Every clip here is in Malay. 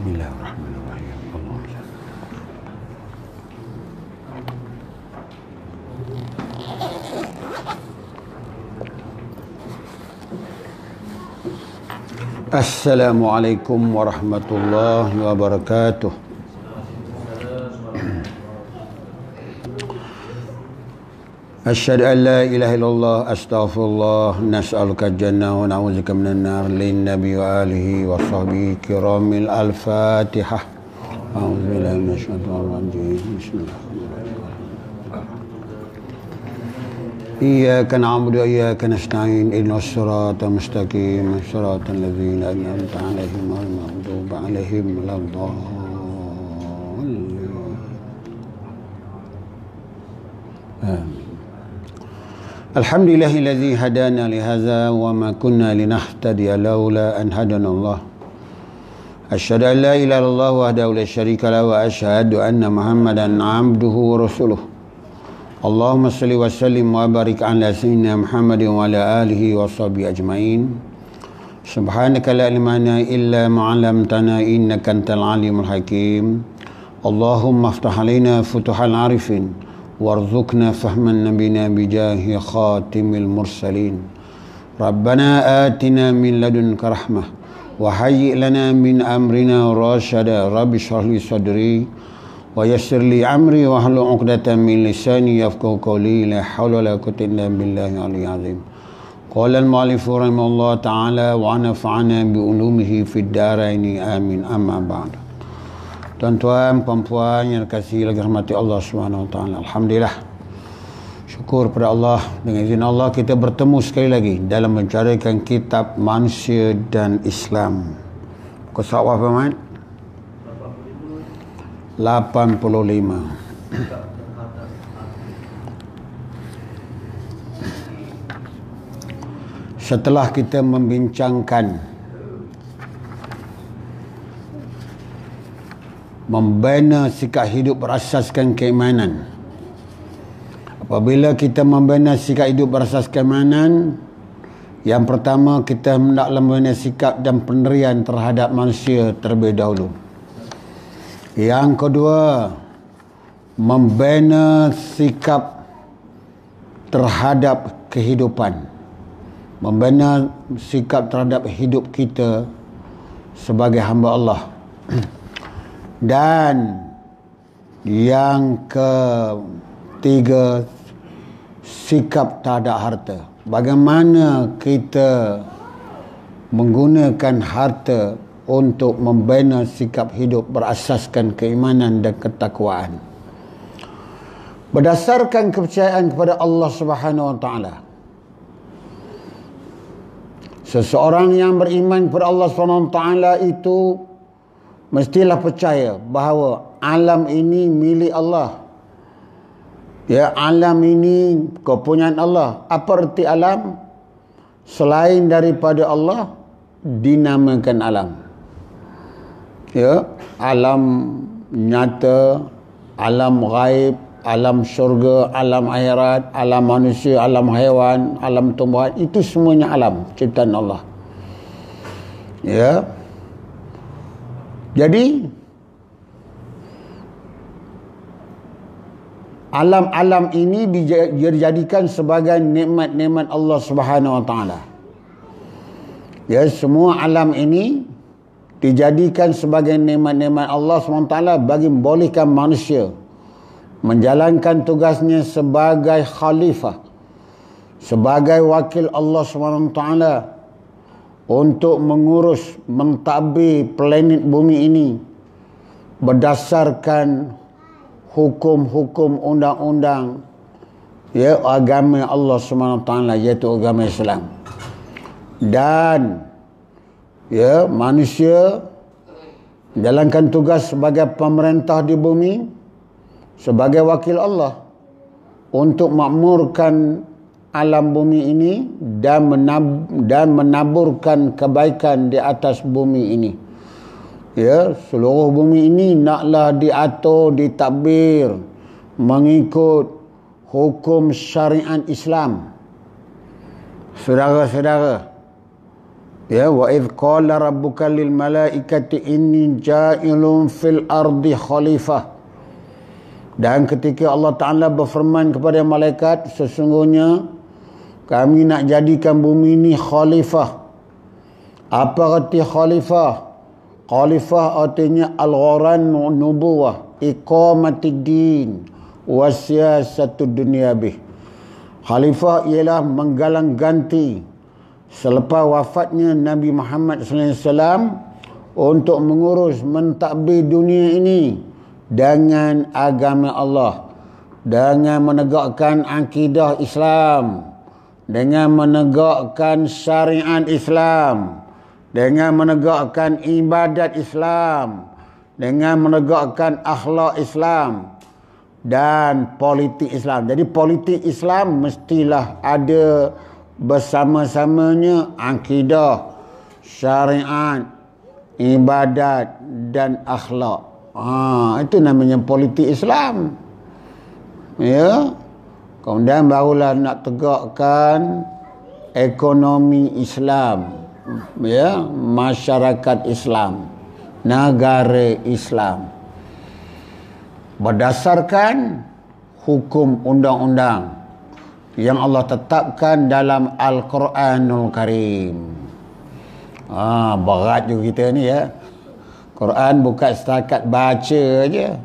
بسم الله الرحمن الرحيم الله لا السلام عليكم ورحمة الله وبركاته أشهد أن لا إله إلا الله أستغفر الله نسألك الجنة ونعوذ بك من النار للنبي وآله وصحبه كرام الفاتحة أعوذ بالله من الشيطان الرجيم بسم الله إياك نعبد وإياك نستعين إن الصراط المستقيم صراط الذين أنعمت عليهم غير المغضوب عليهم ولا الضالين Alhamdulillah allazi hadana li hadza wa ma kunna linahtadiya laula an hadana Allah. Asyhadu an la ilaha illallah wahdahu la syarika lahu wa asyhadu anna Muhammadan 'abduhu wa rasuluh. Allahumma salli wa sallim wa barik ala sayyidina Muhammadin wa ala alihi wa sahbihi ajmain. Subhanaka la ilmana illa ma'alamtana innaka antal alimul hakim. Allahumma aftah alayna futuhal arifin. وارزقنا فهم نبينا بجاه خاتم المرسلين ربنا آتنا من لدنك رحمة وهيئ لنا من أمرنا راشدا رب اشرح لي صدري ويسر لي أمري واحلل عقدة من لساني يفقه قولي لا حول ولا قوة إلا بالله العلي العظيم قال المؤلف رحمه الله تعالى ونفعنا بعلومه في الدارين آمين أما بعد Tuan-tuan, puan-puan yang kasih lagi rahmati Allah Subhanahu Wa Taala. Alhamdulillah Syukur pada Allah Dengan izin Allah kita bertemu sekali lagi Dalam mencarikan kitab manusia dan Islam Buka sawah Fahmat 85 85 Setelah kita membincangkan membina sikap hidup berasaskan keimanan apabila kita membina sikap hidup berasaskan keimanan yang pertama kita hendak membina sikap dan penerian terhadap manusia terlebih dahulu yang kedua membina sikap terhadap kehidupan membina sikap terhadap hidup kita sebagai hamba Allah dan yang ketiga sikap terhadap harta bagaimana kita menggunakan harta untuk membina sikap hidup berasaskan keimanan dan ketakwaan berdasarkan kepercayaan kepada Allah Subhanahu wa taala seseorang yang beriman kepada Allah Subhanahu wa taala itu mestilah percaya bahawa alam ini milik Allah. Ya, alam ini kepunyaan Allah. Apa erti alam? Selain daripada Allah, dinamakan alam. Ya, alam nyata, alam gaib, alam syurga, alam akhirat, alam manusia, alam haiwan, alam tumbuhan, itu semuanya alam ciptaan Allah. Ya, jadi alam-alam ini dijadikan sebagai nikmat-nikmat Allah Subhanahu Wa Taala. Ya semua alam ini dijadikan sebagai nikmat-nikmat Allah Subhanahu Wa Taala bagi membolehkan manusia menjalankan tugasnya sebagai khalifah sebagai wakil Allah Subhanahu Wa Taala untuk mengurus mentabi planet bumi ini berdasarkan hukum-hukum undang-undang ya agama Allah Subhanahu taala iaitu agama Islam dan ya manusia jalankan tugas sebagai pemerintah di bumi sebagai wakil Allah untuk makmurkan alam bumi ini dan menab dan menaburkan kebaikan di atas bumi ini. Ya, seluruh bumi ini naklah diatur, ditadbir mengikut hukum syariat Islam. Saudara-saudara, ya wa id qala rabbuka lil malaikati inni ja'ilun fil ardi khalifah. Dan ketika Allah Taala berfirman kepada malaikat sesungguhnya kami nak jadikan bumi ni khalifah apa arti khalifah khalifah artinya al-ghoran nubuwah iqamati din wasiasatu dunia bih khalifah ialah menggalang ganti selepas wafatnya Nabi Muhammad SAW untuk mengurus mentadbir dunia ini dengan agama Allah dengan menegakkan akidah Islam dengan menegakkan syariat Islam, dengan menegakkan ibadat Islam, dengan menegakkan akhlak Islam dan politik Islam. Jadi politik Islam mestilah ada bersama-samanya akidah, syariat, ibadat dan akhlak. Ha, itu namanya politik Islam. Ya. Yeah? Kemudian barulah nak tegakkan ekonomi Islam ya masyarakat Islam negara Islam berdasarkan hukum undang-undang yang Allah tetapkan dalam Al-Quranul Karim. Ah berat juga kita ni ya. Quran bukan setakat baca aja.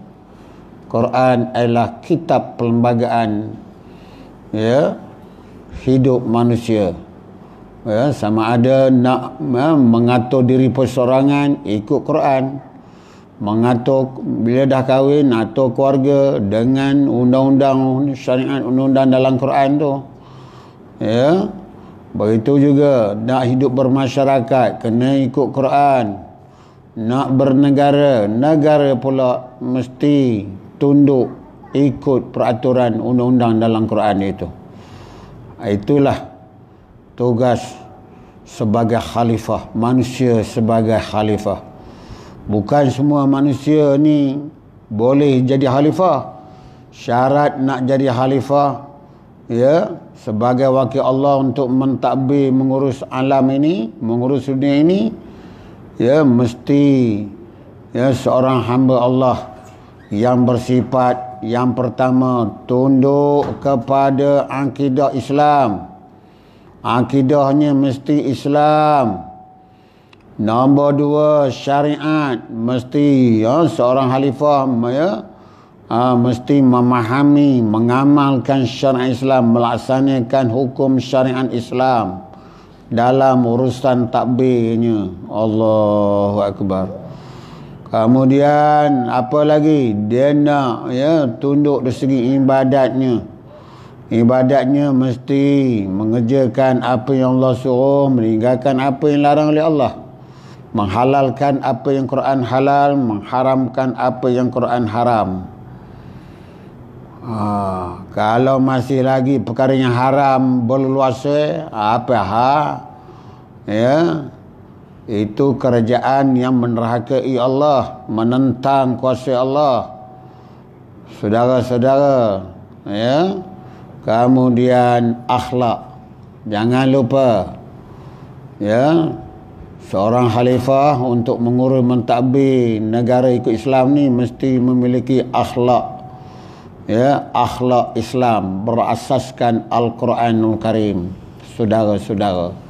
Quran adalah kitab perlembagaan ya hidup manusia ya sama ada nak ya, mengatur diri persorangan ikut Quran mengatur bila dah kahwin atur keluarga dengan undang-undang syariat undang-undang dalam Quran tu ya begitu juga nak hidup bermasyarakat kena ikut Quran nak bernegara negara pula mesti tunduk ikut peraturan undang-undang dalam Quran itu. Itulah tugas sebagai khalifah, manusia sebagai khalifah. Bukan semua manusia ni boleh jadi khalifah. Syarat nak jadi khalifah ya sebagai wakil Allah untuk mentadbir mengurus alam ini, mengurus dunia ini ya mesti ya seorang hamba Allah yang bersifat yang pertama tunduk kepada akidah Islam. Akidahnya mesti Islam. Nombor dua syariat mesti ya seorang khalifah ya ha, mesti memahami mengamalkan syariat Islam melaksanakan hukum syariat Islam dalam urusan takbirnya. Allahu akbar. Kemudian apa lagi? Dia nak ya tunduk dari segi ibadatnya. Ibadatnya mesti mengerjakan apa yang Allah suruh, meninggalkan apa yang larang oleh Allah. Menghalalkan apa yang Quran halal, mengharamkan apa yang Quran haram. Ha, kalau masih lagi perkara yang haram berluasa, apa ha? Ya, itu kerajaan yang menerhakai Allah menentang kuasa Allah saudara-saudara ya kemudian akhlak jangan lupa ya seorang khalifah untuk mengurus mentadbir negara ikut Islam ni mesti memiliki akhlak ya akhlak Islam berasaskan al-Quranul Karim saudara-saudara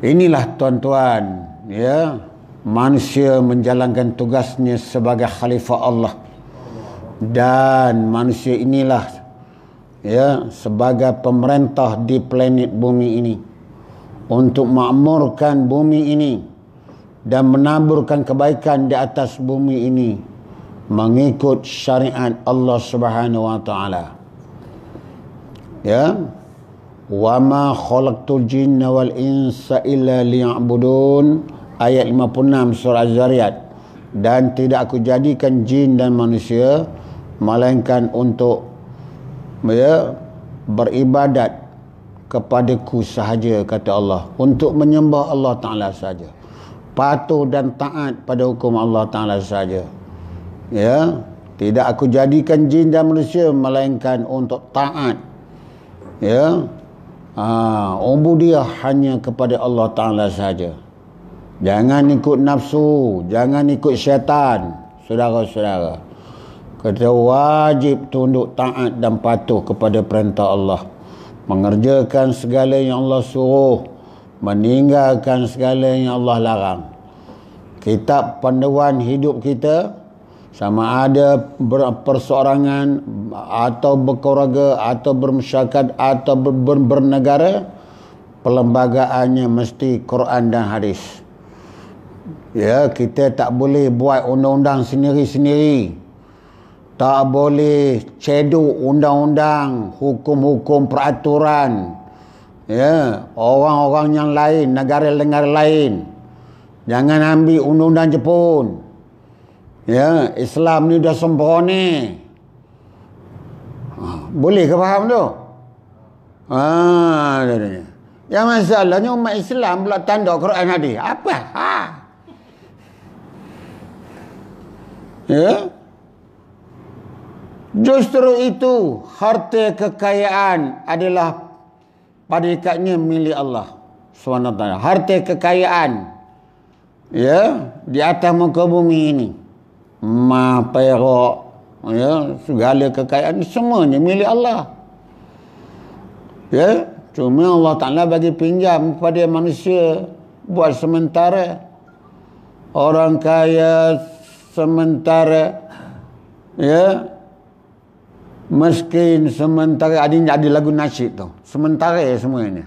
Inilah tuan-tuan ya manusia menjalankan tugasnya sebagai khalifah Allah dan manusia inilah ya sebagai pemerintah di planet bumi ini untuk makmurkan bumi ini dan menaburkan kebaikan di atas bumi ini mengikut syariat Allah Subhanahu wa taala ya wa ma khalaqtul jinna wal insa illa liya'budun ayat 56 surah az-zariyat dan tidak aku jadikan jin dan manusia melainkan untuk ya beribadat kepadaku sahaja kata Allah untuk menyembah Allah taala saja patuh dan taat pada hukum Allah taala saja ya tidak aku jadikan jin dan manusia melainkan untuk taat ya Ubudiyah ha, hanya kepada Allah Ta'ala saja. Jangan ikut nafsu. Jangan ikut syaitan. Saudara-saudara. Kita wajib tunduk taat dan patuh kepada perintah Allah. Mengerjakan segala yang Allah suruh. Meninggalkan segala yang Allah larang. Kitab panduan hidup kita sama ada berperseorangan atau berkeluarga atau bermasyarakat atau ber ber bernegara perlembagaannya mesti Quran dan hadis ya kita tak boleh buat undang-undang sendiri-sendiri tak boleh ceduk undang-undang hukum-hukum peraturan ya orang-orang yang lain negara-negara lain jangan ambil undang-undang Jepun Ya, Islam ni dah sempurna. Ah, boleh ke faham tu? Ha, yang masalahnya umat Islam pula tanda Quran hadis. Apa? Ha. Ya? Justru itu harta kekayaan adalah pada ikatnya milik Allah SWT. Harta kekayaan ya di atas muka bumi ini. Ma perak, ya, segala kekayaan semuanya milik Allah. Ya, cuma Allah Taala bagi pinjam kepada manusia buat sementara. Orang kaya sementara ya. miskin sementara ada ada lagu nasyid tu. Sementara semuanya.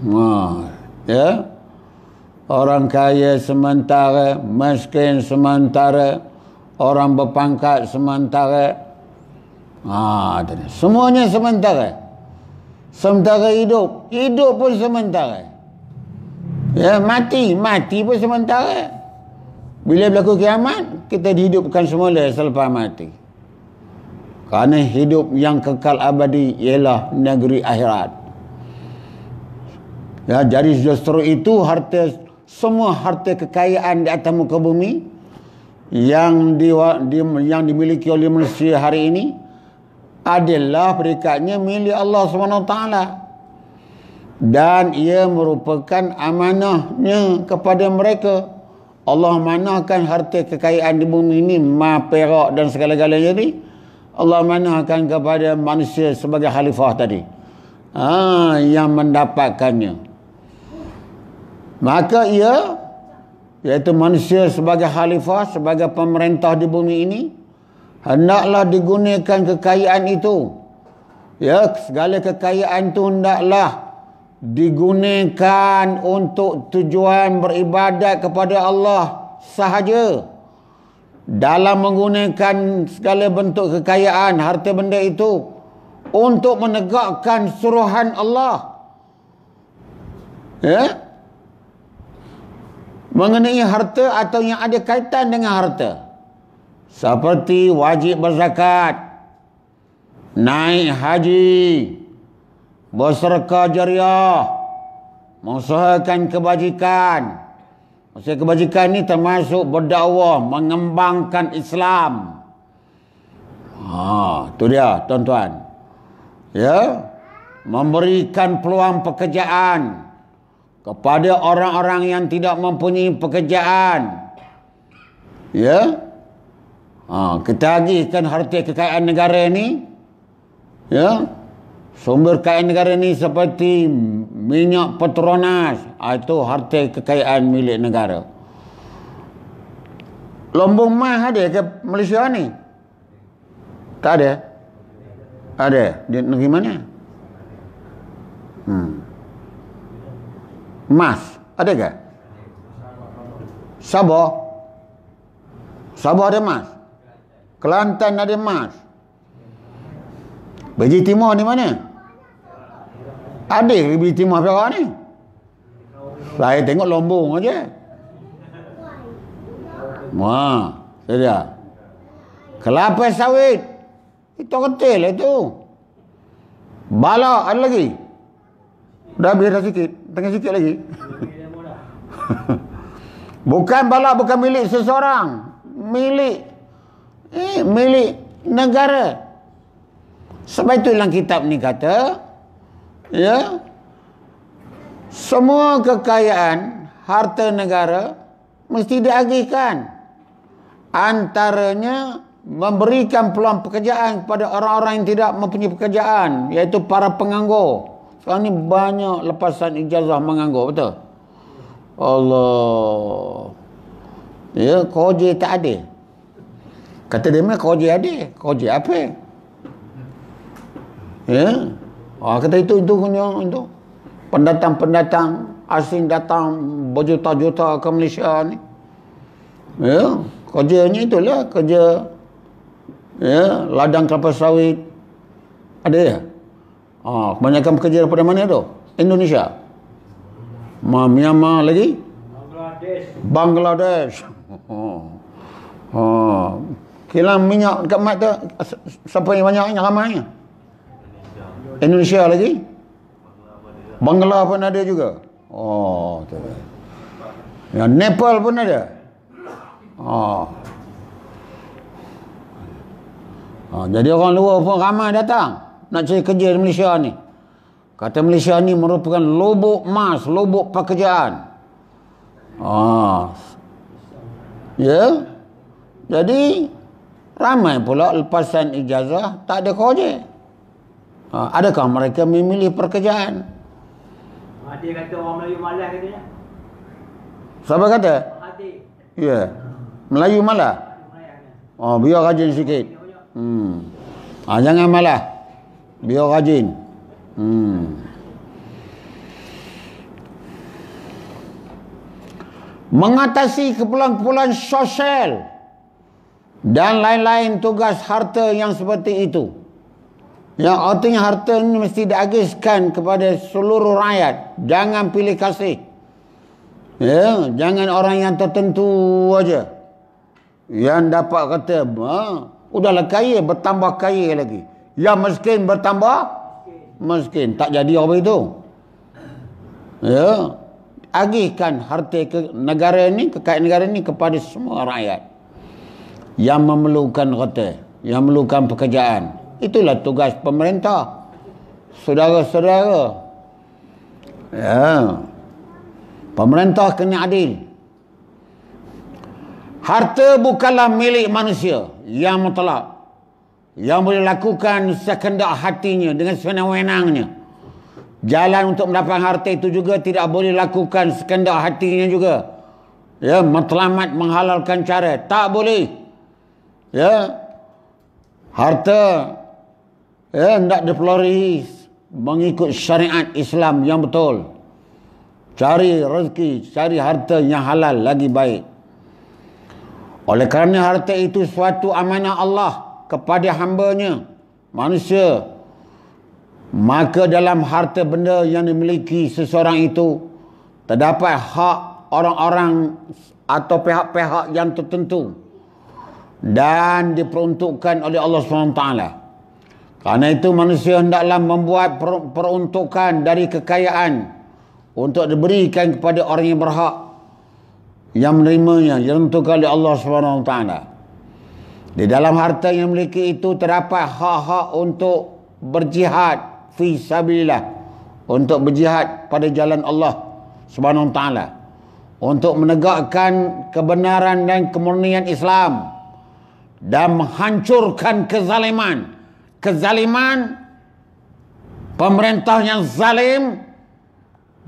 Ha, ya orang kaya sementara, miskin sementara, orang berpangkat sementara. Ha, semuanya sementara. Sementara hidup, hidup pun sementara. Ya, mati, mati pun sementara. Bila berlaku kiamat, kita dihidupkan semula selepas mati. Kerana hidup yang kekal abadi ialah negeri akhirat. Ya, jadi justru itu harta semua harta kekayaan di atas muka bumi yang di, di yang dimiliki oleh manusia hari ini adalah berikatnya milik Allah Subhanahu taala dan ia merupakan amanahnya kepada mereka Allah manahkan harta kekayaan di bumi ini ma perak dan segala-galanya ni Allah manahkan kepada manusia sebagai khalifah tadi ha, yang mendapatkannya Maka ia iaitu manusia sebagai khalifah, sebagai pemerintah di bumi ini hendaklah digunakan kekayaan itu. Ya, segala kekayaan itu hendaklah digunakan untuk tujuan beribadat kepada Allah sahaja. Dalam menggunakan segala bentuk kekayaan, harta benda itu untuk menegakkan suruhan Allah. Ya? mengenai harta atau yang ada kaitan dengan harta seperti wajib berzakat naik haji bersedekah jariah mengusahakan kebajikan Maksudnya kebajikan ini termasuk berdakwah, mengembangkan Islam. Ha, tu dia, tuan-tuan. Ya. Memberikan peluang pekerjaan kepada orang-orang yang tidak mempunyai pekerjaan. Ya? Ha, kita agihkan harta kekayaan negara ini. Ya? Sumber kekayaan negara ini seperti minyak Petronas. Ha, itu harta kekayaan milik negara. Lombong mah ada ke Malaysia ni? Tak ada? Ada. Di negeri mana? Mas. Ada ke? Sabah. Sabah ada mas. Kelantan ada mas. Beji Timur ni mana? Ada ke Beji Timur Perak ni? Saya tengok lombong aja. Wah, saya Kelapa sawit. Itu kecil lah itu. Bala ada lagi. Dah biar sikit tengah sikit lagi. bukan bala bukan milik seseorang. Milik eh, milik negara. Sebab itu dalam kitab ni kata ya semua kekayaan harta negara mesti diagihkan. Antaranya memberikan peluang pekerjaan kepada orang-orang yang tidak mempunyai pekerjaan iaitu para penganggur. Sekarang ni banyak lepasan ijazah menganggur, betul? Allah. Ya, koji tak ada. Kata dia mana koji ada? Koji apa? Ya. Ah, kata itu, itu, itu, itu. Pendatang-pendatang asing datang berjuta-juta ke Malaysia ni. Ya, kerjanya itulah kerja ya, ladang kelapa sawit. Ada ya? Ha, kebanyakan pekerja daripada mana tu? Indonesia. Ma, Myanmar lagi? Bangladesh. Bangladesh. Ha. ha. Kilang minyak dekat mat tu siapa yang banyak yang ramai? Indonesia lagi? Bangla pun ada juga. Oh, tu. Ya, Nepal pun ada. Ha. Ha, jadi orang luar pun ramai datang nak cari kerja di Malaysia ni. Kata Malaysia ni merupakan lobok emas, lobok pekerjaan. Ah. Ya. Jadi ramai pula lepasan ijazah tak ada kerja. Ah, ha, adakah mereka memilih pekerjaan? Ada kata orang Melayu malas katanya. Siapa kata? Hati. Ya. Melayu malas. Oh, biar rajin sikit. Hmm. Ah, jangan malas biar rajin hmm. mengatasi kepulan-kepulan sosial dan lain-lain tugas harta yang seperti itu yang artinya harta ini mesti diagiskan kepada seluruh rakyat jangan pilih kasih ya jangan orang yang tertentu aja yang dapat kata ha, udahlah kaya bertambah kaya lagi yang miskin bertambah miskin. Tak jadi apa itu. Ya. Agihkan harta ke negara ini, kekayaan negara ini kepada semua rakyat. Yang memerlukan harta. Yang memerlukan pekerjaan. Itulah tugas pemerintah. Saudara-saudara. Ya. Pemerintah kena adil. Harta bukanlah milik manusia yang mutlak. Yang boleh lakukan sekendak hatinya dengan sewenang-wenangnya. Jalan untuk mendapatkan harta itu juga tidak boleh lakukan sekendak hatinya juga. Ya, matlamat menghalalkan cara. Tak boleh. Ya. Harta. Ya, tidak dipelari. Mengikut syariat Islam yang betul. Cari rezeki, cari harta yang halal lagi baik. Oleh kerana harta itu suatu amanah Allah kepada hambanya manusia maka dalam harta benda yang dimiliki seseorang itu terdapat hak orang-orang atau pihak-pihak yang tertentu dan diperuntukkan oleh Allah SWT kerana itu manusia hendaklah membuat peruntukan dari kekayaan untuk diberikan kepada orang yang berhak yang menerimanya yang ditentukan oleh Allah Swt. wa di dalam harta yang miliki itu terdapat hak-hak untuk berjihad fi sabilillah. Untuk berjihad pada jalan Allah Subhanahu wa taala. Untuk menegakkan kebenaran dan kemurnian Islam dan menghancurkan kezaliman. Kezaliman pemerintah yang zalim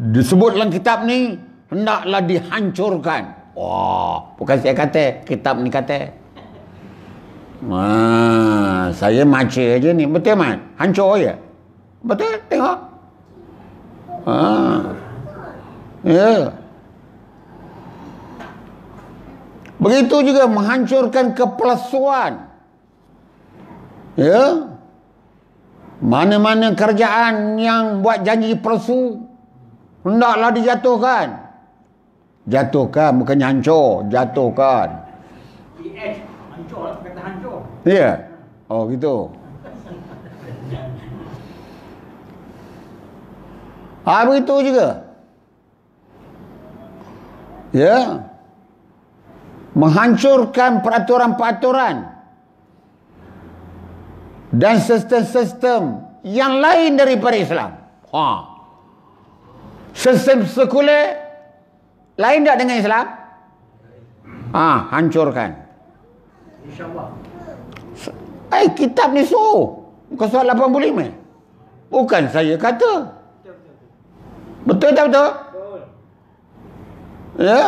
disebut dalam kitab ni hendaklah dihancurkan. Wah, bukan saya kata, kitab ni kata. Wah, saya macam aja ni. Betul mat? Hancur ya. Betul? Tengok. Ah. Ya. Yeah. Begitu juga menghancurkan kepelesuan. Ya. Yeah. Mana-mana kerjaan yang buat janji palsu hendaklah dijatuhkan. Jatuhkan bukan hancur, jatuhkan. Hancurlah Ya. Yeah. Oh gitu. Ah ha, begitu juga. Ya. Yeah. Menghancurkan peraturan-peraturan dan sistem-sistem yang lain daripada Islam. Ha. Sistem sekuler lain tak dengan Islam? Ah, ha, hancurkan. Eh, kitab ni suruh. Bukan soal 85. Bukan saya kata. Betul tak betul? Betul. Ya?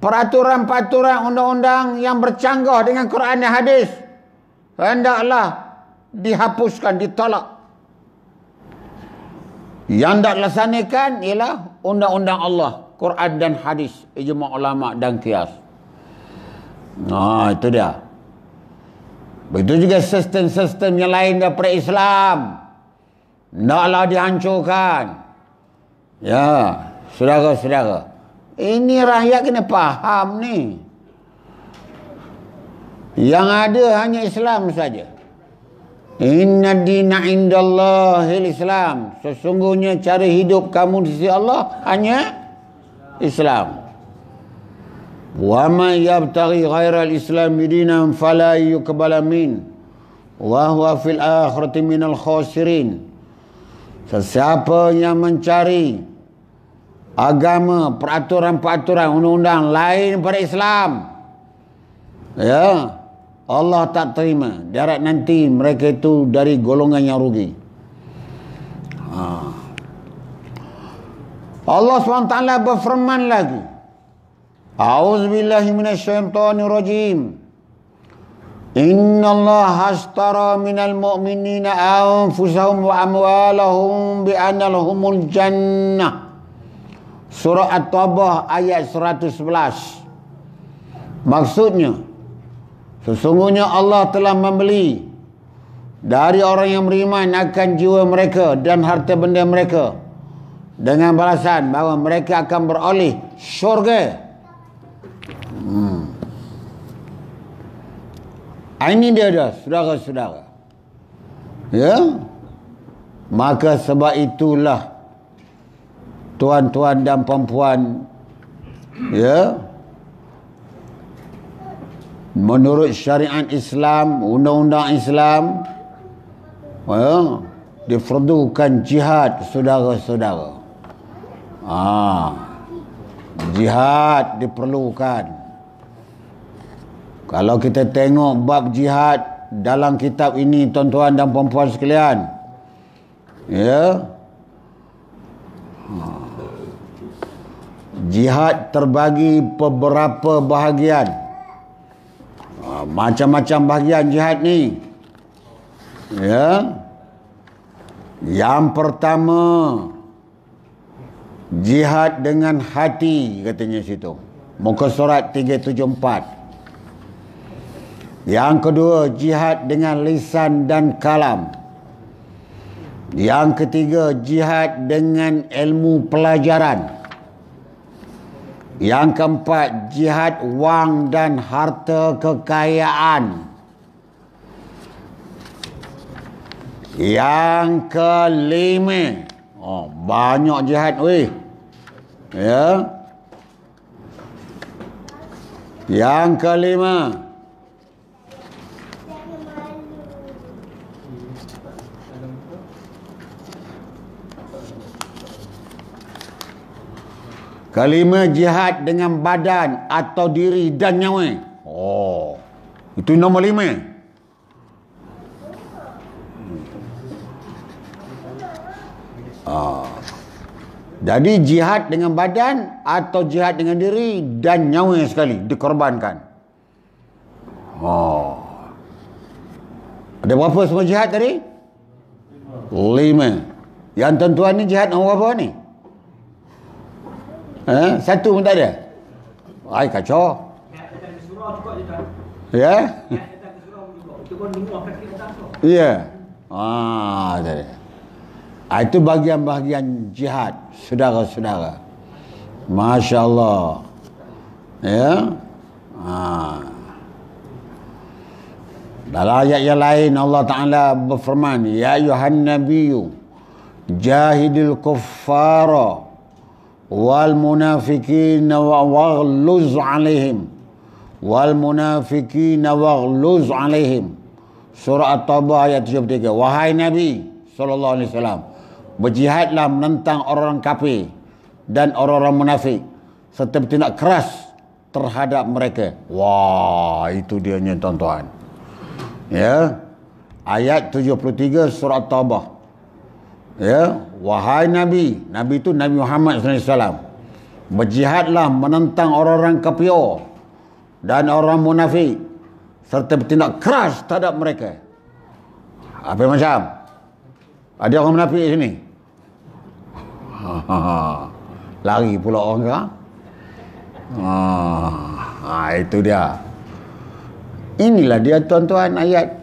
Peraturan-peraturan undang-undang yang bercanggah dengan Quran dan hadis. Hendaklah dihapuskan, ditolak. Yang tak laksanakan ialah undang-undang Allah. Quran dan hadis. Ijma ulama dan kias. Nah, itu dia. Begitu juga sistem-sistem yang lain daripada Islam. Naklah dihancurkan. Ya, saudara-saudara. Ini rakyat kena faham ni. Yang ada hanya Islam saja. Inna dina indallahil Islam. Sesungguhnya cara hidup kamu di sisi Allah hanya Islam wa man yabtaghi ghayra al-islam dinan fala yuqbal min wa huwa fil akhirati min al-khasirin sesiapa yang mencari agama peraturan-peraturan undang-undang lain pada Islam ya Allah tak terima darat nanti mereka itu dari golongan yang rugi ha. Allah SWT berfirman lagi A'udzu billahi minasyaitonir rajim. Inna Allah hastara minal mu'minina anfusahum wa amwalahum bi anna jannah. Surah At-Tawbah ayat 111. Maksudnya sesungguhnya Allah telah membeli dari orang yang beriman akan jiwa mereka dan harta benda mereka dengan balasan bahawa mereka akan beroleh syurga. Hmm. Ini dia dah, saudara-saudara. Ya? Maka sebab itulah tuan-tuan dan perempuan ya menurut syariat Islam, undang-undang Islam ya difardukan jihad saudara-saudara. Ah. Jihad diperlukan. Kalau kita tengok bab jihad dalam kitab ini tuan-tuan dan puan-puan sekalian. Ya. Jihad terbagi beberapa bahagian. Ha, macam-macam bahagian jihad ni. Ya. Yang pertama jihad dengan hati katanya situ. Muka surat 374. Yang kedua, jihad dengan lisan dan kalam. Yang ketiga, jihad dengan ilmu pelajaran. Yang keempat, jihad wang dan harta kekayaan. Yang kelima, oh, banyak jihad weh. Ya. Yang kelima, Kelima jihad dengan badan atau diri dan nyawa. Oh. Itu nombor lima. Ah. Jadi jihad dengan badan atau jihad dengan diri dan nyawa sekali dikorbankan. Oh. Ada berapa semua jihad tadi? Lima. Yang tentuan ni jihad nombor berapa ni? Ha? Eh, satu pun tak ada. ay kacau. Ya? Yeah? Ya. Ah, ya. ha, tadi. Ah, ha, itu bahagian-bahagian jihad, saudara-saudara. Masya Allah. Ya. Yeah? Ha. Ah. Dalam ayat yang lain Allah Ta'ala berfirman Ya Yuhan Nabiya Jahidil Kuffara wal munafiqina waghluz alaihim wal munafiqina waghluz alaihim surah at-taubah ayat 73 wahai nabi sallallahu alaihi wasallam berjihadlah menentang orang-orang kafir dan orang-orang munafik serta bertindak keras terhadap mereka wah itu dia ni tuan-tuan ya ayat 73 surah at-taubah ya wahai Nabi, Nabi itu Nabi Muhammad SAW. Berjihadlah menentang orang-orang kafir dan orang munafik serta bertindak keras terhadap mereka. Apa macam? Ada orang munafik sini? Ha, ha, ha. Lari pula orang kan? ha, itu dia. Inilah dia tuan-tuan ayat.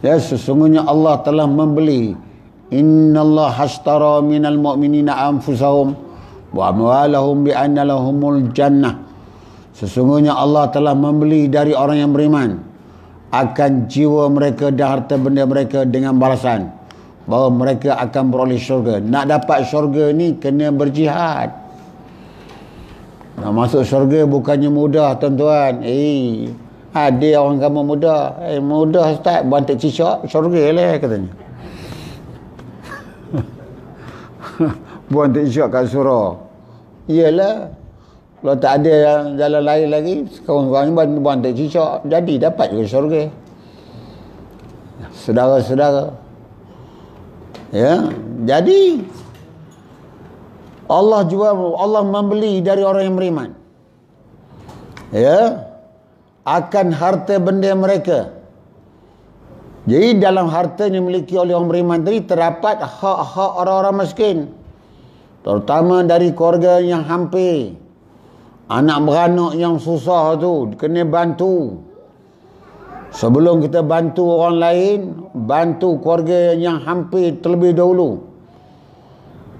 Ya sesungguhnya Allah telah membeli Inna Allah hastara minal mu'minina anfusahum wa amwalahum bianna lahumul jannah. Sesungguhnya Allah telah membeli dari orang yang beriman akan jiwa mereka dan harta benda mereka dengan balasan bahawa mereka akan beroleh syurga. Nak dapat syurga ni kena berjihad. Nak masuk syurga bukannya mudah tuan-tuan. Eh, ada orang kamu mudah. Eh, mudah ustaz. Bantik cicak syurga lah katanya. buang tijak kat surah iyalah. kalau tak ada yang jalan lain lagi sekarang-sekarang buang, buang tijak jadi dapat ke syurga saudara-saudara ya jadi Allah juga Allah membeli dari orang yang beriman ya akan harta benda mereka jadi dalam harta yang dimiliki oleh orang beriman tadi terdapat hak-hak orang-orang miskin. Terutama dari keluarga yang hampir. Anak beranak yang susah tu kena bantu. Sebelum kita bantu orang lain, bantu keluarga yang hampir terlebih dahulu.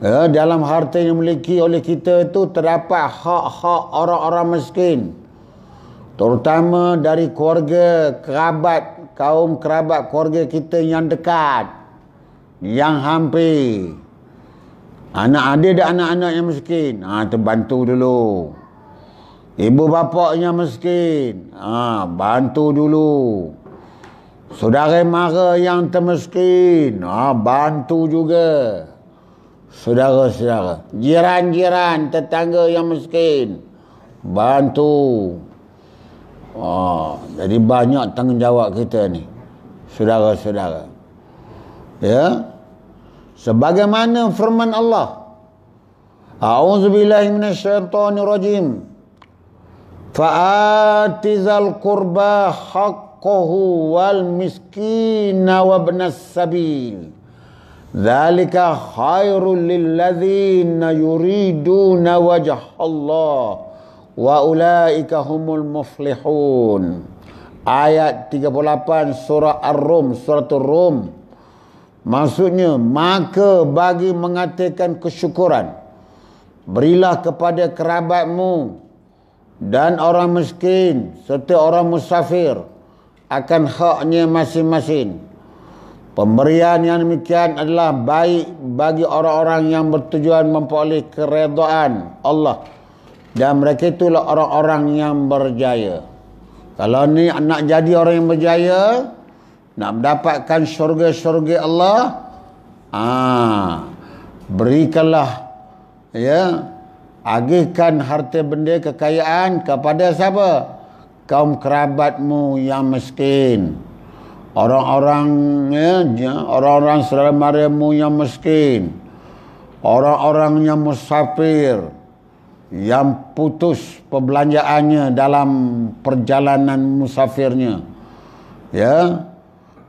Ya, dalam harta yang dimiliki oleh kita itu terdapat hak-hak orang-orang miskin. Terutama dari keluarga, kerabat kaum kerabat keluarga kita yang dekat yang hampir anak ada dan anak-anak yang miskin ha, terbantu dulu ibu bapa yang miskin ha, bantu dulu saudara mara yang termiskin ha, bantu juga saudara-saudara jiran-jiran tetangga yang miskin bantu Oh, jadi banyak tanggungjawab kita ni. Saudara-saudara. Ya. Sebagaimana firman Allah. A'udzubillahi minasyaitonirrajim. Fa'atizal qurba haqqahu wal miskin wa ibnas sabil. Zalika khairul lilladzina yuriduna wajha Allah wa ulaika humul muflihun ayat 38 surah ar-rum suratul rum maksudnya maka bagi mengatakan kesyukuran berilah kepada kerabatmu dan orang miskin serta orang musafir akan haknya masing-masing pemberian yang demikian adalah baik bagi orang-orang yang bertujuan memperoleh keredaan Allah dan mereka itulah orang-orang yang berjaya. Kalau ni nak jadi orang yang berjaya, nak mendapatkan syurga-syurga Allah, ah berikanlah ya agihkan harta benda kekayaan kepada siapa? Kaum kerabatmu yang miskin. Orang-orang ya, ya orang-orang saudara mariamu yang miskin. Orang-orang yang musafir yang putus perbelanjaannya dalam perjalanan musafirnya ya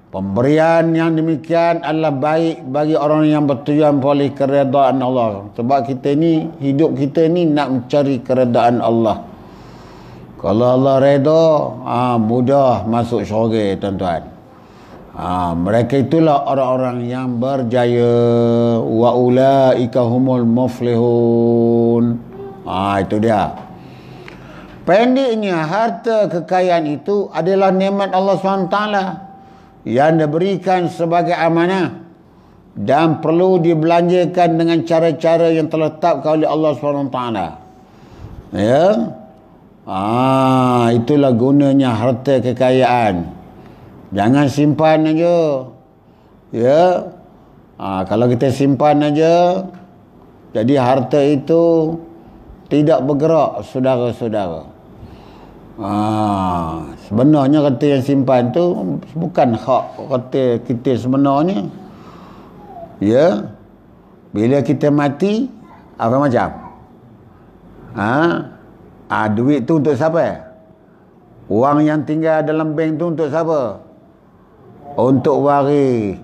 pemberian yang demikian adalah baik bagi orang yang bertujuan oleh keredaan Allah sebab kita ni hidup kita ni nak mencari keredaan Allah kalau Allah reda ha, mudah masuk syurga tuan-tuan ha, mereka itulah orang-orang yang berjaya wa ulaika humul muflihun Ha, itu dia. Pendeknya harta kekayaan itu adalah nikmat Allah SWT yang diberikan sebagai amanah dan perlu dibelanjakan dengan cara-cara yang terletak tetapkan oleh Allah SWT. Ya? Ah, itulah gunanya harta kekayaan. Jangan simpan aja. Ya. Ah, kalau kita simpan aja jadi harta itu tidak bergerak saudara-saudara ah, sebenarnya reta yang simpan tu bukan hak reta kita sebenarnya ya bila kita mati apa macam ha? ah, duit tu untuk siapa wang yang tinggal dalam bank tu untuk siapa untuk waris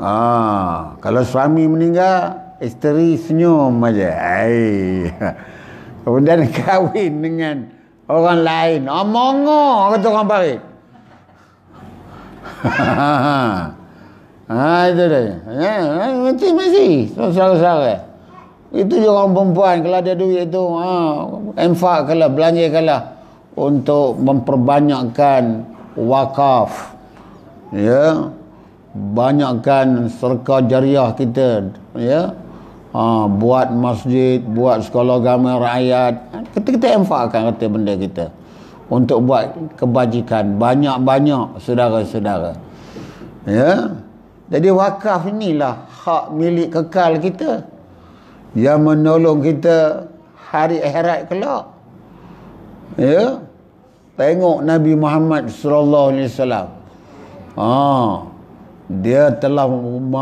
ah, ha, kalau suami meninggal isteri senyum aja. Ai. Kemudian kahwin dengan orang lain. Omong kata orang pari. ha, itu dia. Ya, ya masih mesti. sara Itu juga orang perempuan kalau ada duit itu ha, infak kalau belanja kalah untuk memperbanyakkan wakaf. Ya. Banyakkan serka jariah kita. Ya ha, buat masjid, buat sekolah agama rakyat. Kita kita enfakkan kata benda kita untuk buat kebajikan banyak-banyak saudara-saudara. Ya. Jadi wakaf inilah hak milik kekal kita yang menolong kita hari akhirat kelak. Ya. Tengok Nabi Muhammad sallallahu alaihi wasallam. Ha. Dia telah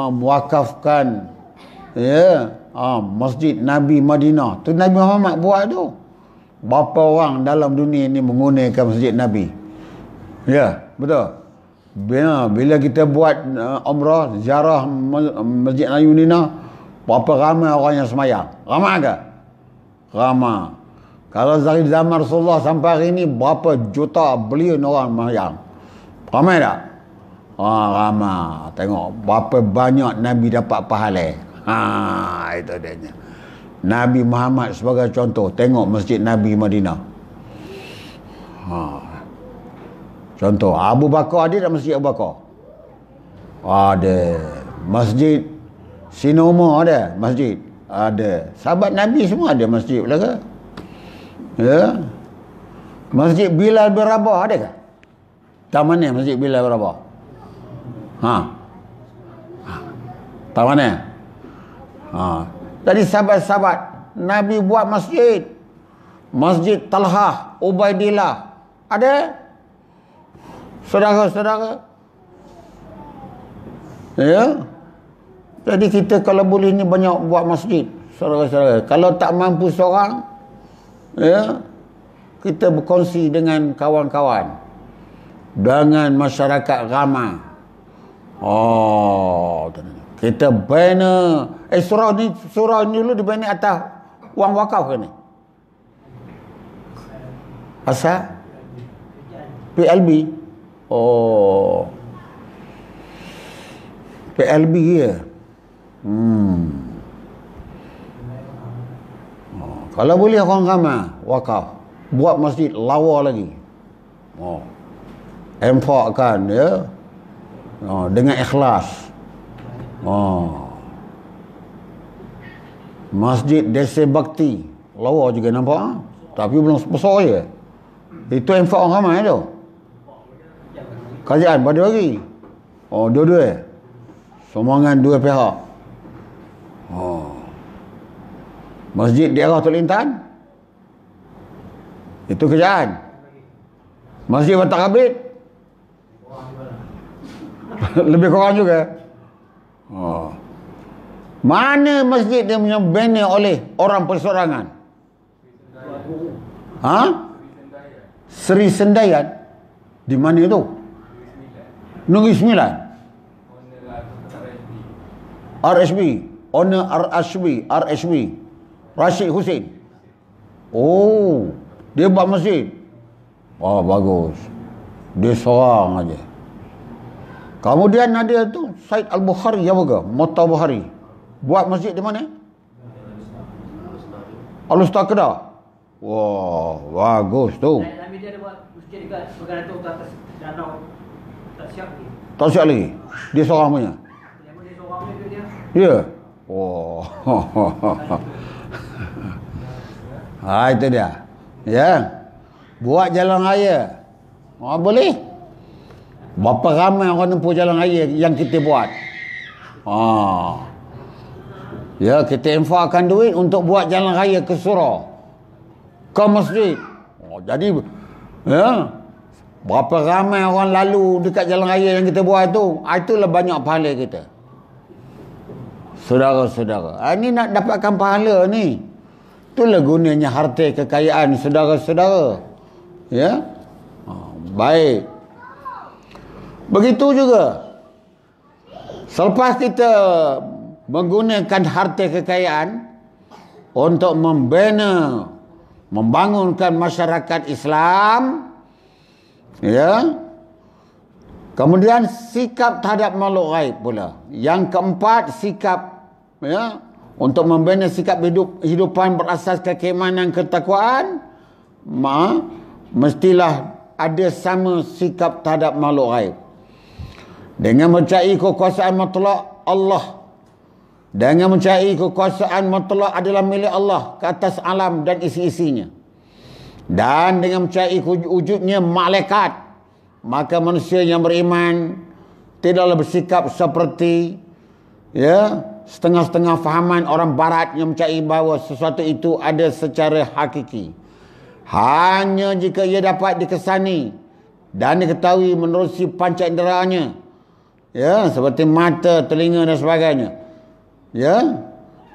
mewakafkan ya ha, masjid Nabi Madinah tu Nabi Muhammad buat tu berapa orang dalam dunia ni menggunakan masjid Nabi ya betul bila, bila kita buat uh, umrah ziarah masjid Nabi Madinah berapa ramai orang yang semayang ramai ke ramai kalau dari zaman Rasulullah sampai hari ni berapa juta bilion orang semayang ramai tak Ah, ramah. Tengok berapa banyak Nabi dapat pahala. Ha, itu adanya. Nabi Muhammad sebagai contoh, tengok masjid Nabi Madinah. Ha. Contoh, Abu Bakar ada tak masjid Abu Bakar? Ada. Masjid Sinoma ada masjid. Ada. Sahabat Nabi semua ada masjid pula ke? Ya. Masjid Bilal bin Rabah ada ke? Tak mana masjid Bilal bin Rabah? Ha. ha. Tak mana? Ha. Tadi sahabat-sahabat, Nabi buat masjid. Masjid Talha, Ubaidillah. Ada? Saudara-saudara? Ya? Jadi kita kalau boleh ni banyak buat masjid. Saudara-saudara. Kalau tak mampu seorang, ya? Kita berkongsi dengan kawan-kawan. Dengan masyarakat ramah. Oh, tenang kita bina eh surah ni surah ni dulu dibina atas wang wakaf ke ni Asa? PLB oh PLB ya hmm oh. kalau boleh orang ramai wakaf buat masjid lawa lagi oh empat kan ya oh. dengan ikhlas Oh. Masjid Desa Bakti. Lawa juga nampak. Ha? Tapi belum besar je. Itu infak orang ramai tu. Kajian pada lagi? Oh, dua-dua. Semangat dua pihak. Oh. Masjid di arah Tuk Itu kerjaan. Masjid Batak Abid. Lebih kurang juga. Oh. Mana masjid dia punya banner oleh orang persorangan? Ha? Seri Sendayan. Di mana tu? Negeri Sembilan. RSB. Owner RSB. RSB. Rashid Hussein. Oh. Dia buat masjid. Wah, bagus. Dia seorang aja. Kemudian ada tu Said Al-Bukhari yang apa ke? Mata Bukhari. Buat masjid di mana? Al-Ustaz Kedah. Wah, bagus tu. Nabi dia ada buat Tak siap lagi. Dia seorang punya. Ya. Yeah. Oh. ha, itu dia. Ya. Yeah. Buat jalan raya. Ha, boleh. Berapa ramai orang tempuh jalan raya yang kita buat? Ha. Ya, kita infakkan duit untuk buat jalan raya ke surau. Ke masjid. Oh, jadi, ya. Berapa ramai orang lalu dekat jalan raya yang kita buat itu? Ah, itulah banyak pahala kita. Saudara-saudara. Ah, ini nak dapatkan pahala ni. Itulah gunanya harta kekayaan saudara-saudara. Ya. Ah, baik. Begitu juga. Selepas kita menggunakan harta kekayaan untuk membina, membangunkan masyarakat Islam, ya. Kemudian sikap terhadap makhluk gaib pula. Yang keempat sikap ya untuk membina sikap hidup kehidupan berasas keimanan ketakwaan ma mestilah ada sama sikap terhadap makhluk gaib dengan mencari kekuasaan mutlak Allah. Dengan mencari kekuasaan mutlak adalah milik Allah ke atas alam dan isi-isinya. Dan dengan mencari wujudnya malaikat. Maka manusia yang beriman tidaklah bersikap seperti ya setengah-setengah fahaman orang barat yang mencari bahawa sesuatu itu ada secara hakiki. Hanya jika ia dapat dikesani dan diketahui menerusi panca inderaannya ya seperti mata telinga dan sebagainya ya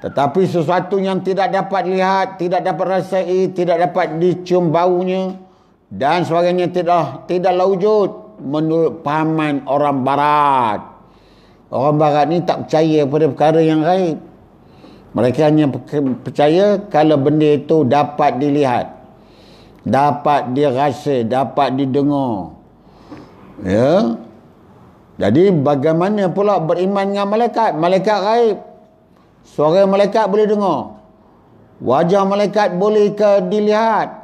tetapi sesuatu yang tidak dapat lihat tidak dapat rasai tidak dapat dicium baunya dan sebagainya tidak tidak wujud menurut pemahaman orang barat orang barat ni tak percaya pada perkara yang gaib mereka hanya percaya kalau benda itu dapat dilihat dapat dirasai dapat didengar ya jadi bagaimana pula beriman dengan malaikat? Malaikat raib. Suara malaikat boleh dengar. Wajah malaikat boleh ke dilihat?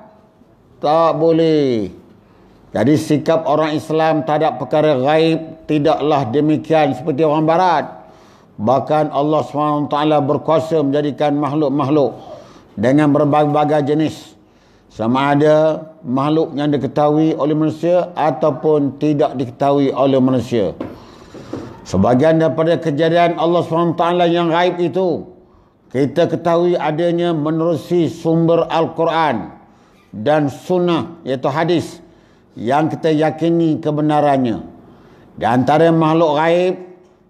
Tak boleh. Jadi sikap orang Islam terhadap perkara gaib tidaklah demikian seperti orang barat. Bahkan Allah SWT berkuasa menjadikan makhluk-makhluk dengan berbagai-bagai jenis sama ada makhluk yang diketahui oleh manusia ataupun tidak diketahui oleh manusia sebagian daripada kejadian Allah SWT yang gaib itu kita ketahui adanya menerusi sumber Al-Quran dan sunnah iaitu hadis yang kita yakini kebenarannya di antara makhluk gaib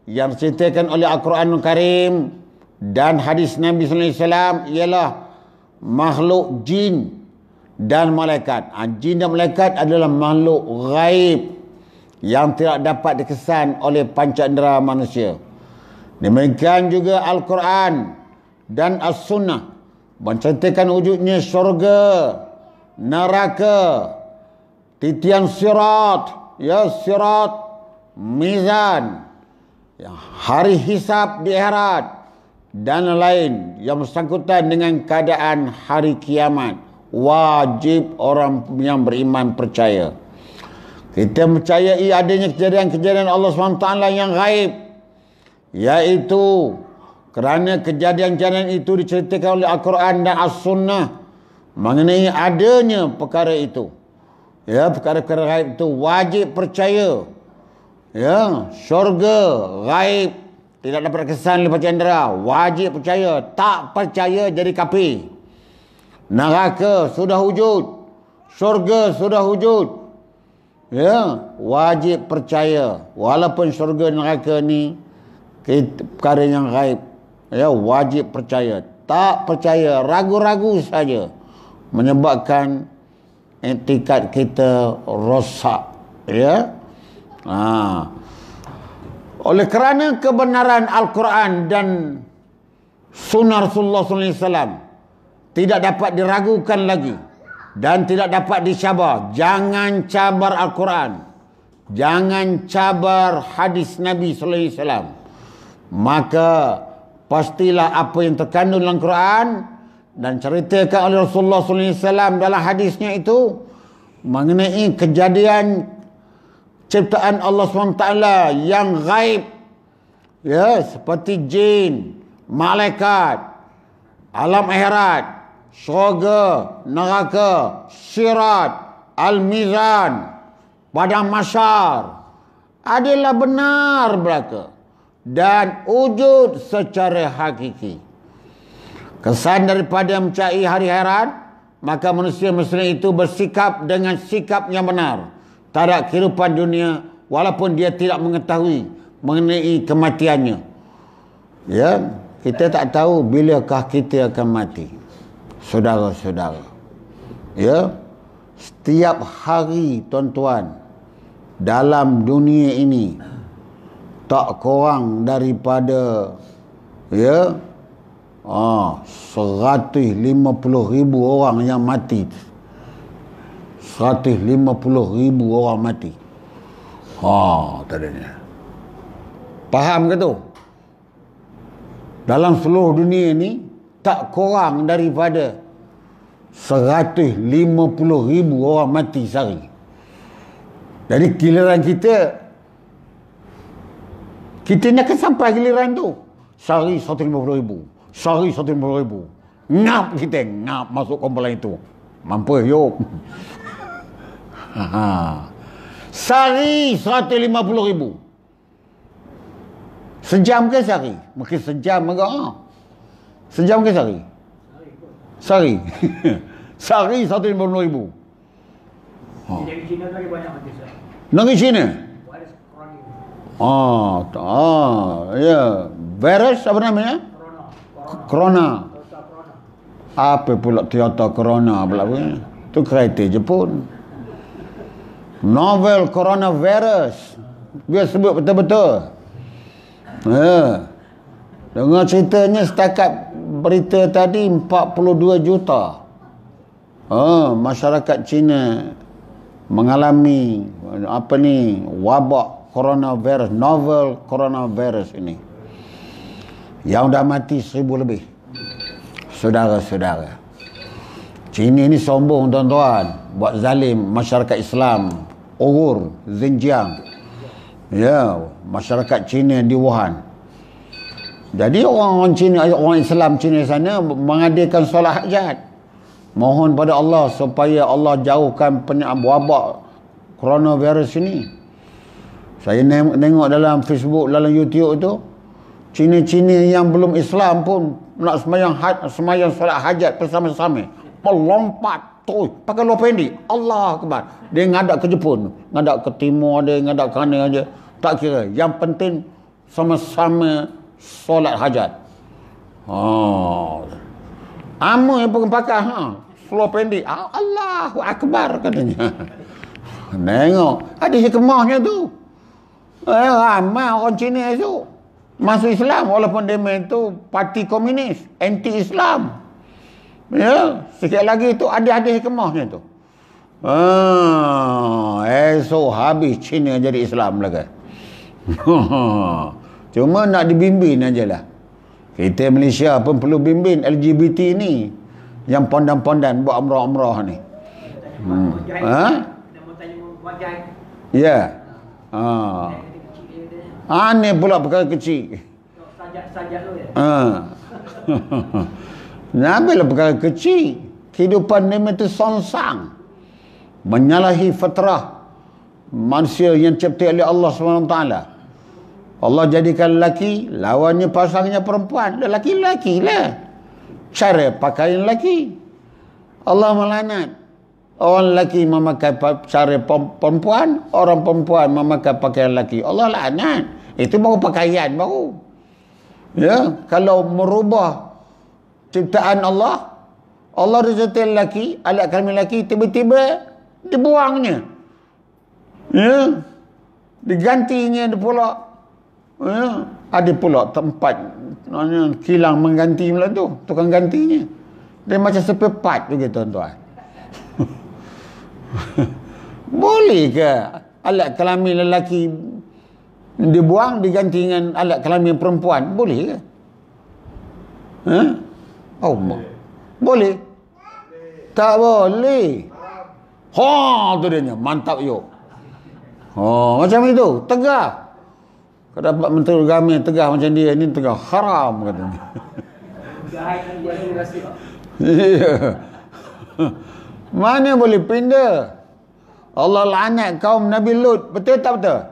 yang diceritakan oleh Al-Quran Al-Karim dan hadis Nabi SAW ialah makhluk jin dan malaikat. Ha, jin dan malaikat adalah makhluk gaib yang tidak dapat dikesan oleh pancandera manusia. Demikian juga Al-Quran dan As-Sunnah menceritakan wujudnya syurga, neraka, titian sirat, ya sirat, mizan, ya, hari hisap di akhirat dan lain yang bersangkutan dengan keadaan hari kiamat wajib orang yang beriman percaya kita percayai adanya kejadian-kejadian Allah SWT yang gaib iaitu kerana kejadian-kejadian itu diceritakan oleh Al-Quran dan As-Sunnah mengenai adanya perkara itu ya perkara-perkara gaib itu wajib percaya ya syurga gaib tidak dapat kesan lepas cendera wajib percaya tak percaya jadi kapi Neraka sudah wujud. Syurga sudah wujud. Ya, wajib percaya walaupun syurga neraka ni perkara yang gaib. Ya, wajib percaya. Tak percaya, ragu-ragu saja menyebabkan etikat eh, kita rosak. Ya. Ha. Oleh kerana kebenaran Al-Quran dan Sunnah Rasulullah Sallallahu Alaihi Wasallam tidak dapat diragukan lagi dan tidak dapat dicabar. Jangan cabar Al-Quran. Jangan cabar hadis Nabi sallallahu alaihi wasallam. Maka pastilah apa yang terkandung dalam Quran dan ceritakan oleh Rasulullah sallallahu alaihi wasallam dalam hadisnya itu mengenai kejadian ciptaan Allah SWT yang gaib ya seperti jin malaikat alam akhirat syurga, neraka, sirat, al-mizan, padang masyar adalah benar belaka dan wujud secara hakiki. Kesan daripada mencari hari hairan, maka manusia muslim itu bersikap dengan sikap yang benar. Tak kehidupan dunia walaupun dia tidak mengetahui mengenai kematiannya. Ya, kita tak tahu bilakah kita akan mati saudara-saudara. Ya. Setiap hari tuan-tuan dalam dunia ini tak kurang daripada ya ah 150,000 orang yang mati. 150,000 orang mati. Ha, ah, tadinya. Faham ke tu? Dalam seluruh dunia ni tak kurang daripada 150 ribu orang mati sehari jadi giliran kita kita nak sampai giliran tu sehari 150 ribu sehari 150 ribu ngap kita ngap masuk kumpulan itu mampu yuk sehari 150 ribu sejam ke sehari mungkin sejam ke ha Sejam ke sehari? Sehari. Sehari satu ribu lima puluh ribu. Ha. Eh? Negeri China lagi banyak macam saya. Negeri China? Ah, ah, ya. Virus apa namanya? Corona. Corona. Apa pula Toyota Corona pula punya? Itu kereta Jepun. Novel coronavirus. Biar sebut betul-betul. Ya. Dengar ceritanya setakat berita tadi 42 juta oh, masyarakat Cina mengalami apa ni wabak coronavirus novel coronavirus ini yang dah mati seribu lebih saudara-saudara Cina ni sombong tuan-tuan buat zalim masyarakat Islam Uhur, Xinjiang ya yeah, masyarakat Cina di Wuhan jadi orang-orang Cina, orang Islam Cina sana mengadakan solat hajat. Mohon pada Allah supaya Allah jauhkan wabak coronavirus ini. Saya tengok dalam Facebook, dalam YouTube tu, Cina-Cina yang belum Islam pun nak semayang, haj semayang solat hajat bersama-sama. Melompat tu, pakai luar pendek. Allah kebar. Dia ngadak ke Jepun, ngadak ke Timur, dia ngadak ke mana aja. Tak kira. Yang penting sama-sama solat hajat. Ha. Ama yang pun pakai ha. Seluruh pendek. Ah, Allahu Akbar katanya. Nengok. Ada si kemahnya tu. Eh, ramai orang Cina itu. Masuk Islam walaupun dia main tu parti komunis. Anti-Islam. Ya. Sikit lagi tu ada-ada si kemahnya tu. Ah, esok habis Cina jadi Islam lagi. Ha. Cuma nak dibimbing lah Kita Malaysia pun perlu bimbing LGBT ni. Yang pondan-pondan buat umrah-umrah ni. Hmm. Ha? Ya. Yeah. Ha. Aneh pula perkara kecil. Sajak-sajak tu ya. Ha. Nabilah perkara kecil. Kehidupan ni mesti sonsang. Menyalahi fatrah manusia yang cipta oleh Allah SWT. Ha. Allah jadikan laki lawannya pasangnya perempuan. Laki-laki lah. Cara pakaian laki Allah melanat. Orang lelaki memakai cara perempuan, orang perempuan memakai pakaian laki Allah laknat. Itu baru pakaian baru. Ya, kalau merubah ciptaan Allah, Allah rezeki laki alat kami laki tiba-tiba dibuangnya. Ya, digantinya pula Oh, ya, ada pula tempat nanya, kilang mengganti pula tu tukang gantinya dia macam sepepat tu gitu tuan-tuan boleh ke alat kelamin lelaki dibuang diganti dengan alat kelamin perempuan boleh ke ha oh, boleh Boleh tak boleh ha tu dia mantap yo Oh, ha, macam itu, tegak. Kau dapat menteri agama yang tegah macam dia ni tegah haram kata dia. Mana boleh pindah? Allah lanat kaum Nabi Lut. Betul tak betul?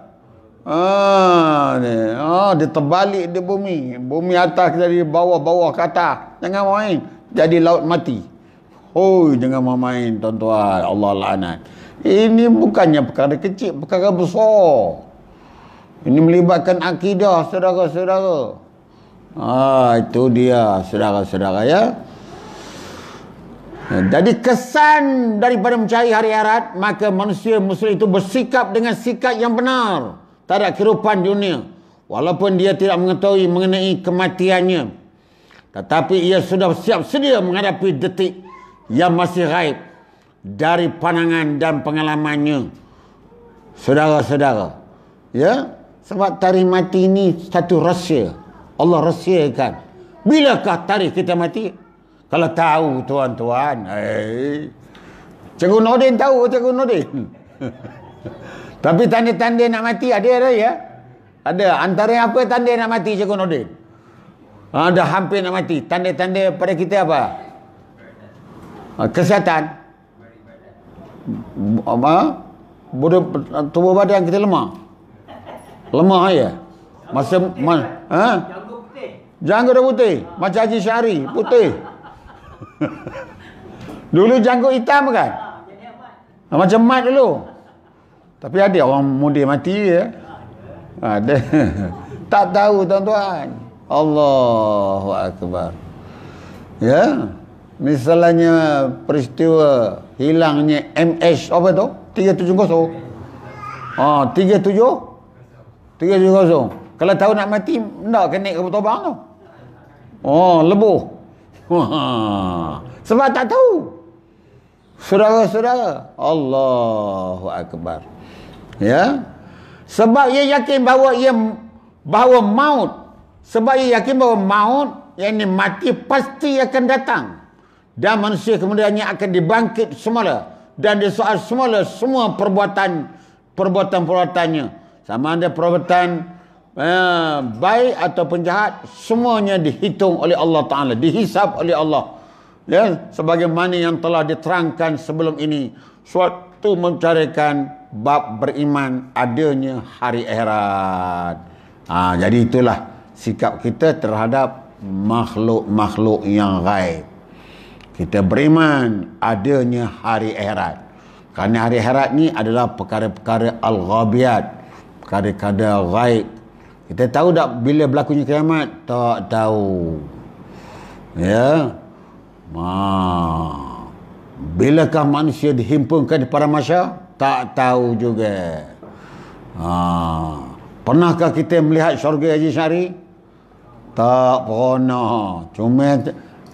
Ah, ni. Ah, dia terbalik di bumi. Bumi atas jadi bawah-bawah ke atas. Jangan main. Jadi laut mati. Oh, jangan main tuan-tuan. Allah lanat. Ini bukannya perkara kecil, perkara besar. Ini melibatkan akidah saudara-saudara. Ah itu dia saudara-saudara ya. Jadi kesan daripada mencari hari akhirat maka manusia muslim itu bersikap dengan sikap yang benar terhadap kehidupan dunia. Walaupun dia tidak mengetahui mengenai kematiannya. Tetapi ia sudah siap sedia menghadapi detik yang masih raib dari pandangan dan pengalamannya. Saudara-saudara. Ya? Sebab tarikh mati ni satu rahsia. Allah rahsiakan. Bilakah tarikh kita mati? Kalau tahu tuan-tuan. Hey. Eh. Cikgu Nordin tahu Cikgu Nordin. Tapi tanda-tanda nak mati ada ada ya? Ada. Antara apa tanda nak mati Cikgu Nordin? Ha, dah hampir nak mati. Tanda-tanda pada kita apa? Ah, kesihatan. Apa? Bodoh, tubuh badan kita lemah. Lemah ya. Masa ma ha? Janggut putih. putih. Macam Haji Syari, putih. dulu janggut hitam kan? Ha, macam mat dulu. Tapi ada orang muda mati ya. Ada. tak tahu tuan-tuan. Allahu Ya. Misalnya peristiwa hilangnya MH apa tu? 370. Ah, oh, 370. Tiga juga so, Kalau tahu nak mati, tak kena ke bertobah tu. Oh, lebuh. Sebab tak tahu. Saudara-saudara, Allahu Akbar. Ya? Sebab ia yakin bahawa ia bahawa maut. Sebab ia yakin bahawa maut, yang ini mati pasti akan datang. Dan manusia kemudiannya akan dibangkit semula. Dan soal semula semua perbuatan perbuatan-perbuatannya. perbuatan perbuatannya sama ada perbuatan eh, baik ataupun jahat, semuanya dihitung oleh Allah Ta'ala. Dihisap oleh Allah. Ya, sebagaimana yang telah diterangkan sebelum ini. Suatu mencarikan bab beriman adanya hari akhirat. Ha, jadi itulah sikap kita terhadap makhluk-makhluk yang gaib. Kita beriman adanya hari akhirat. Kerana hari akhirat ni adalah perkara-perkara al-ghabiyat. perkara perkara al ghabiyat kadar-kadar ghaib kita tahu tak bila berlakunya kiamat tak tahu ya ha. bilakah manusia dihimpunkan di para masyarakat tak tahu juga ha. pernahkah kita melihat syurga Haji Syari tak pernah cuma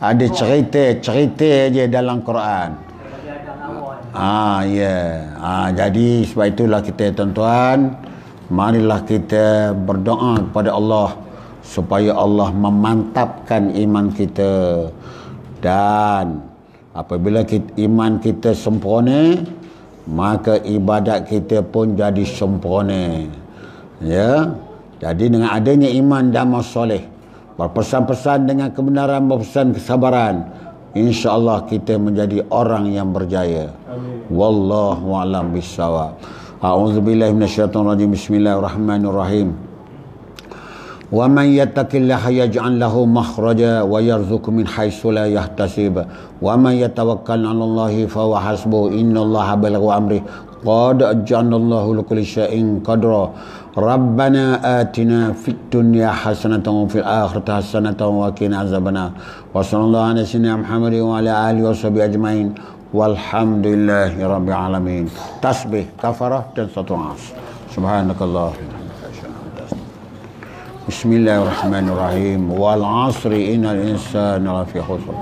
ada cerita-cerita aja dalam Quran Ah ya. Yeah. Ha, ah jadi sebab itulah kita tuan-tuan marilah kita berdoa kepada Allah supaya Allah memantapkan iman kita dan apabila kita, iman kita sempurna maka ibadat kita pun jadi sempurna ya jadi dengan adanya iman dan masoleh berpesan-pesan dengan kebenaran berpesan kesabaran insyaallah kita menjadi orang yang berjaya Amin. wallahu alam bisawab أعوذ بالله من الشيطان الرجيم بسم الله الرحمن الرحيم ومن يتق الله يجعل له مخرجا ويرزق من حيث لا يحتسب ومن يتوكل على الله فهو حسبه إن الله بلغ أمره قد جعل الله لكل شيء قدرا ربنا آتنا في الدنيا حسنة وفي الآخرة حسنة وقنا عذابنا وصلى الله على سيدنا محمد وعلى آله وصحبه أجمعين والحمد لله رب العالمين تسبح كفرة تنسى تعاص سبحانك الله بسم الله الرحمن الرحيم والعصر إن الإنسان لفي خسر